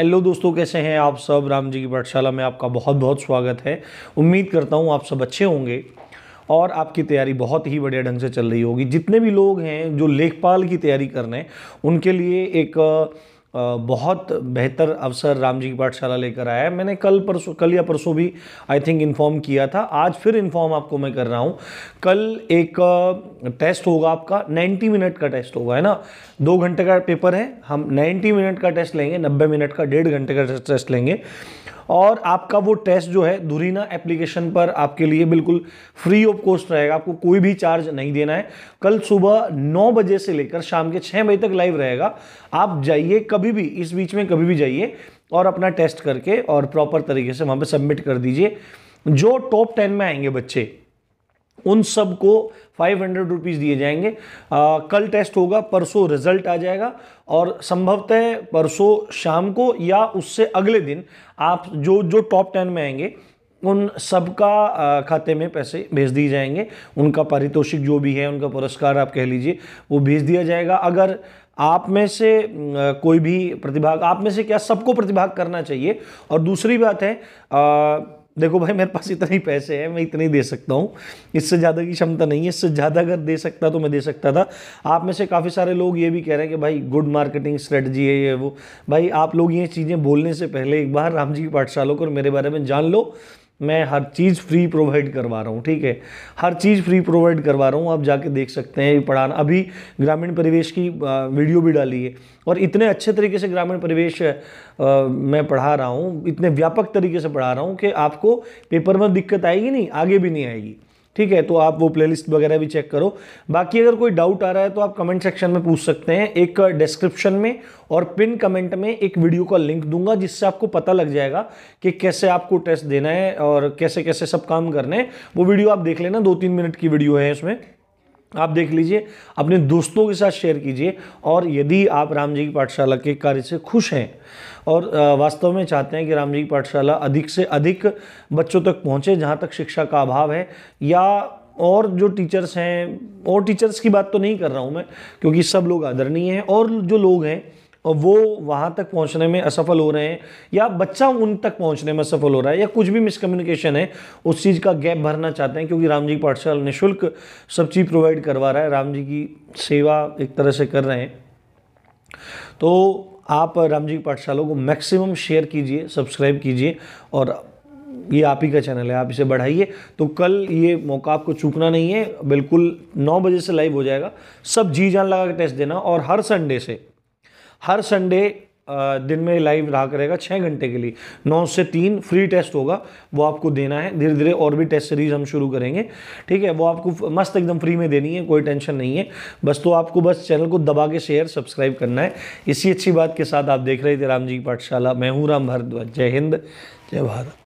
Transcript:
hello दोस्तों कैसे हैं आप सब राम जी की पाठशाला में आपका बहुत बहुत स्वागत है उम्मीद करता हूँ आप सब अच्छे होंगे और आपकी तैयारी बहुत ही बढ़िया ढंग से चल रही होगी जितने भी लोग हैं जो लेखपाल की तैयारी कर रहे हैं उनके लिए एक बहुत बेहतर अवसर राम जी की पाठशाला लेकर आया है मैंने कल परसों कल या परसों भी आई थिंक इन्फॉर्म किया था आज फिर इन्फॉर्म आपको मैं कर रहा हूँ कल एक टेस्ट होगा आपका 90 मिनट का टेस्ट होगा है ना दो घंटे का पेपर है हम 90 मिनट का टेस्ट लेंगे 90 मिनट का डेढ़ घंटे का टेस्ट लेंगे और आपका वो टेस्ट जो है धुरीना एप्लीकेशन पर आपके लिए बिल्कुल फ्री ऑफ कॉस्ट रहेगा आपको कोई भी चार्ज नहीं देना है कल सुबह नौ बजे से लेकर शाम के छः बजे तक लाइव रहेगा आप जाइए कभी भी इस बीच में कभी भी जाइए और अपना टेस्ट करके और प्रॉपर तरीके से वहाँ पर सबमिट कर दीजिए जो टॉप टेन में आएंगे बच्चे उन सब को फाइव हंड्रेड रुपीज़ दिए जाएंगे आ, कल टेस्ट होगा परसों रिजल्ट आ जाएगा और संभवतः परसों शाम को या उससे अगले दिन आप जो जो टॉप टेन में आएंगे उन सबका खाते में पैसे भेज दिए जाएंगे उनका पारितोषिक जो भी है उनका पुरस्कार आप कह लीजिए वो भेज दिया जाएगा अगर आप में से कोई भी प्रतिभाग आप में से क्या सबको प्रतिभाग करना चाहिए और दूसरी बात है आ, देखो भाई मेरे पास इतने ही पैसे हैं मैं इतने ही दे सकता हूँ इससे ज़्यादा की क्षमता नहीं है इससे ज़्यादा अगर दे सकता तो मैं दे सकता था आप में से काफ़ी सारे लोग ये भी कह रहे हैं कि भाई गुड मार्केटिंग स्ट्रेटजी है ये वो भाई आप लोग ये चीज़ें बोलने से पहले एक बार राम जी की पाठशाला को और मेरे बारे में जान लो मैं हर चीज़ फ्री प्रोवाइड करवा रहा हूँ ठीक है हर चीज़ फ्री प्रोवाइड करवा रहा हूँ आप जाके देख सकते हैं पढ़ाना अभी ग्रामीण परिवेश की वीडियो भी डाली है और इतने अच्छे तरीके से ग्रामीण परिवेश मैं पढ़ा रहा हूँ इतने व्यापक तरीके से पढ़ा रहा हूँ कि आपको पेपर में दिक्कत आएगी नहीं आगे भी नहीं आएगी ठीक है तो आप वो प्लेलिस्ट वगैरह भी चेक करो बाकी अगर कोई डाउट आ रहा है तो आप कमेंट सेक्शन में पूछ सकते हैं एक डिस्क्रिप्शन में और पिन कमेंट में एक वीडियो का लिंक दूंगा जिससे आपको पता लग जाएगा कि कैसे आपको टेस्ट देना है और कैसे कैसे सब काम करना है वो वीडियो आप देख लेना दो तीन मिनट की वीडियो है उसमें आप देख लीजिए अपने दोस्तों के साथ शेयर कीजिए और यदि आप राम जी की पाठशाला के कार्य से खुश हैं और वास्तव में चाहते हैं कि राम जी की पाठशाला अधिक से अधिक बच्चों तक पहुंचे जहां तक शिक्षा का अभाव है या और जो टीचर्स हैं और टीचर्स की बात तो नहीं कर रहा हूं मैं क्योंकि सब लोग आदरणीय हैं और जो लोग हैं और वो वहाँ तक पहुँचने में असफल हो रहे हैं या बच्चा उन तक पहुँचने में असफल हो रहा है या कुछ भी मिसकम्युनिकेशन है उस चीज़ का गैप भरना चाहते हैं क्योंकि राम जी की पाठशाला निःशुल्क सब चीज़ प्रोवाइड करवा रहा है राम जी की सेवा एक तरह से कर रहे हैं तो आप राम जी की पाठशाला को मैक्सिमम शेयर कीजिए सब्सक्राइब कीजिए और ये आप ही का चैनल है आप इसे बढ़ाइए तो कल ये मौका आपको चूकना नहीं है बिल्कुल नौ बजे से लाइव हो जाएगा सब जी जान लगा के टेस्ट देना और हर संडे से हर संडे दिन में लाइव रहा करेगा छः घंटे के लिए नौ से तीन फ्री टेस्ट होगा वो आपको देना है धीरे धीरे और भी टेस्ट सीरीज हम शुरू करेंगे ठीक है वो आपको मस्त एकदम फ्री में देनी है कोई टेंशन नहीं है बस तो आपको बस चैनल को दबा के शेयर सब्सक्राइब करना है इसी अच्छी बात के साथ आप देख रहे थे राम जी की पाठशाला मैं हूँ राम भारद्वाज जय हिंद जय भारत